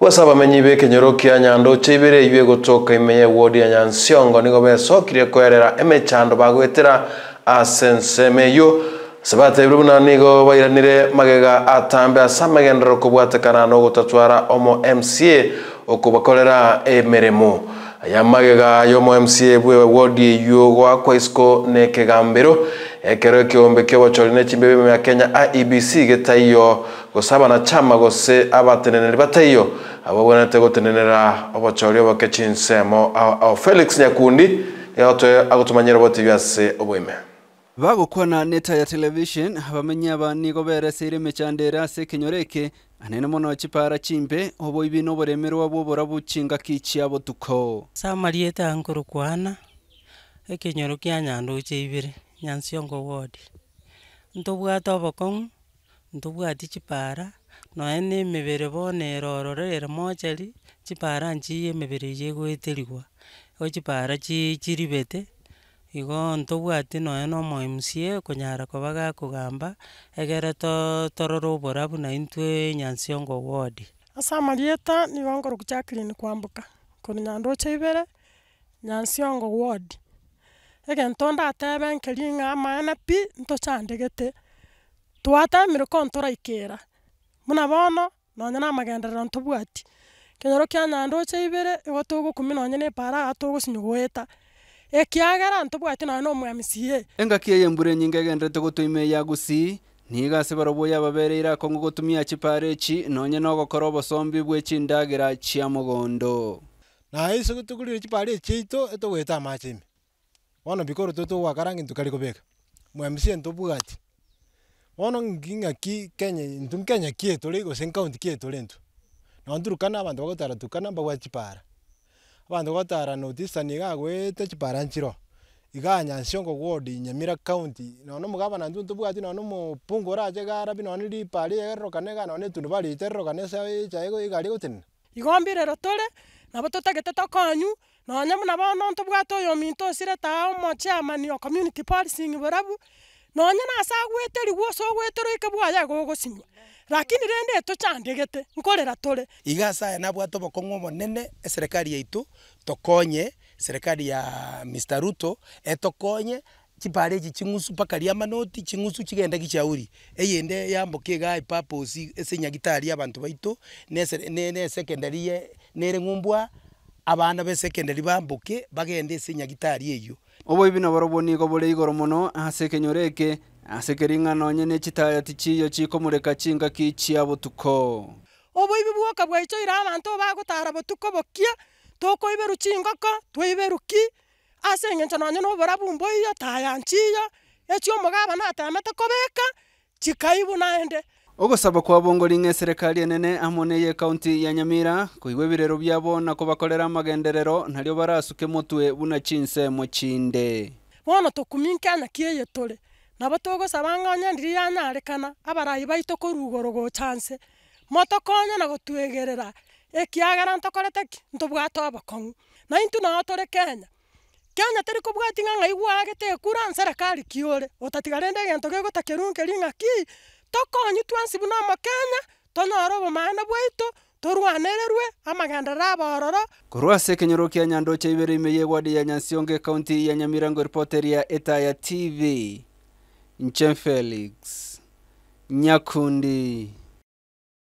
gwasaba menyi be kä nyå rå kia nyandå cia ibä rä imenye wodi ya nyansiongo nä go becokire kwerera emechandå bagwä tä ra asensemeyo sabata ibiruna nigo bairanire magega atambe asamagendera okobwatekana n'ogotatwara omo mca okubakorera emeremo yamagega yomo mca bwe wodi eyo gwakwa isiko nekegambero ekero ekiombe kio bochori na echimbe bime ya kenya iebc getaiyo gosaba na chama gose abateneneri bataiyo ababonete gotenenera obochori oboke chinsemo o felix nyakundi yagotoe agotumanyera bote byase obweme bagokwana neta ya television bamenya aba nigo bereseire emechandera ase se eke anene mono chipara chimbe obo ibino boremerwa bobora buchinga kichi abo tuko samariete ankoro kwana ekenyoro kianyandoche ibere nyansiongo ward ntobwate obokong'u ntobwati chipara noe na emebere bono eroro rero mocheri chipara nchiyo emebere eyo egoeteriwa ochipara chi chiribete igo ntobwati noe na omoe msie konyara koba gakogamba egere to tororo oborabu na intwe nyansiongo wodi ase amariete nigo nkoro kochakirini kwamboka kori nyandoche ibere nyansiongo wodi egento ndatebe nkeri ng'a amaene pi ntochandegete twatemire ko ntoraikera muna bono nonye na amagenderero ntobwati kenyoro kia nyandoche ibere igo togokumi nonye na epara aa togosinywa goeta ekiagera ntobwati nawe no mwami engaki eye embura enyinge egenderete gotoima eya gusii niga ase barobwo yababereire akongo gotumia chipare echi nonye nogokora obosombi bwa echindagera chia mogondo naye ise gotogorire chipare echiaito etogoeta amache ime bono bikoro totogwakaranga intwe kari kobeka mwamisi entobwati bono nki ng'aki kenya intwe nkenya kietore gose nkaunti kietore intwe nonye turukana abanto bagotara turukana mbagwa chipara abanto gotara noti isani iga goeta chibaranchiro iga anyansi onko ward nyamira county nono omogabana ntwe ntobwati nono omopungu orache iga arabi nono ripa aria erorokana iga nono etundu barite erorokana ase echa igo iga rigotenena igo mbirero tore nabo totagete tokonyu nonya buna bono ntobwate oyo ominto osire tae omochiamani o community policing borabu nonya nasagwete rigu osogwete roike bwaya gogosimia lakini rende tochandegete nkorera tore iga asaya nabwate obokong'u omonene eserekari yaitu tokonye serekari ya mr ruto etokonye chipara ching'usu paka ria amanoti ching'usu chigenda gichauri eyende yamboka iga epurpose ase enyagitari ya abanto baito na esecondary nere ng'umbwa abana ba esecondary bamboke bagende ase enyagitari eywo oboibi naboro bonigo bore igoro mono ase ekenyoro eke ase kering'ano nyene chitayati chiyo chikomoreka chingaki chia botuko oboibi bwoka bwaicho ira abanto bagotara botuko bokia tokoiberu chingoko twaiberu ki ase eng'encho nonye na oborabu mboiyo tayanchiyo echio omogaba natemete kobeka chikaibu naende ogosaba kwa bongo ling'e eserekari enene amo na eye ekaunti ya nyamira koigwa ebirero byabo na kobakorera amagenderero nario barasuka emotwe buna chinsemo chinde bono tokuminkana kieye tore nabo togosaba ng'onya ndiri yanyarekana abarayi baito korugoro gochanse motokonya na gotwegerera ekiagera ntokorete ki ntobwate abakong'u intu noo tore kenya kenya teri kobwati ng'a agete ekura nserekari kiore otatiga rende egento gegotakerunkeria ng'aki tokonyu twan sibunomo kenya tonyoru obumaene bwaitu torwanererwe amagandara korwa ase ekenyorokia kia nyando chaibereime ya ewadi ya nyansionge kaunti ya nyamirango ripoteri ya etaya tv nchen felix nyakundi